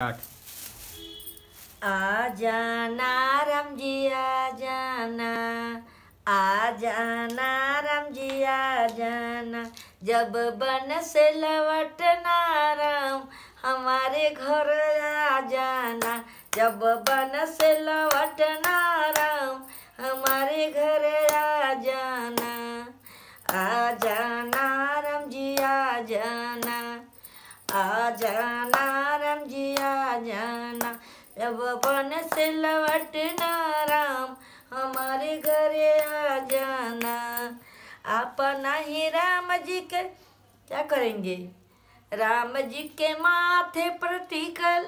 आ जाना राम जी आ जाना आ राम जी जाना जब बन से लौटना राम हमारे घर आ जाना जब बन से लौटना राम हमारे घर आ जाना आ जाना राम जी आ जाना आ जाना जाना जब अपन से लवट राम हमारे घरे आ जाना अपना ही राम जी के क्या करेंगे राम जी के माथे पर टिकल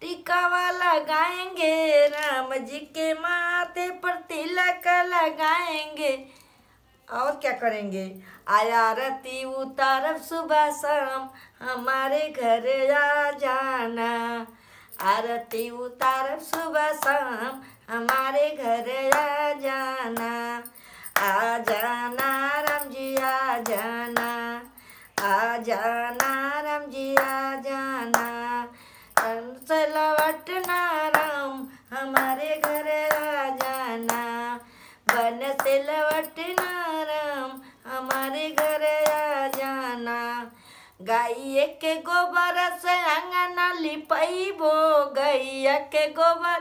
टीका वाला गाएंगे राम जी के माथे पर तिलक लगाएंगे और क्या करेंगे आया रति उतारब सुबह शाम हमारे घर आ जाना आरती उतार सुबह शाम हमारे घर आ जाना आ जाना राम जी आ जाना आ जाना राम जी आ जाना सलावट नाराम हमारे घर आ जाना बन से नाराम हमारे घर गाइए के गोबर से अंगना लिपाइबो गैया के गोबर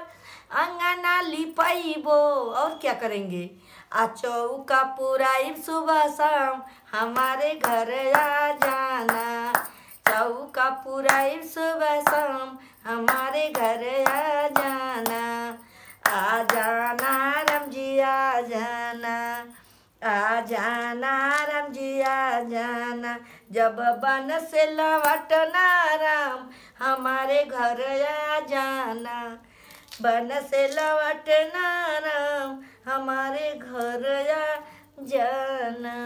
अंगना लिपाइबो और क्या करेंगे आ चौका इन सुबह शाम हमारे घर आ जाना चौका पुराइब सुबह शाम हमारे घर आ जाना आ जाना राम जी आ जाना आ जाना राम जी आ जाना जब बन से लवट नाराम हमारे घर आ जाना बन से लवट नाराम हमारे घर आ जाना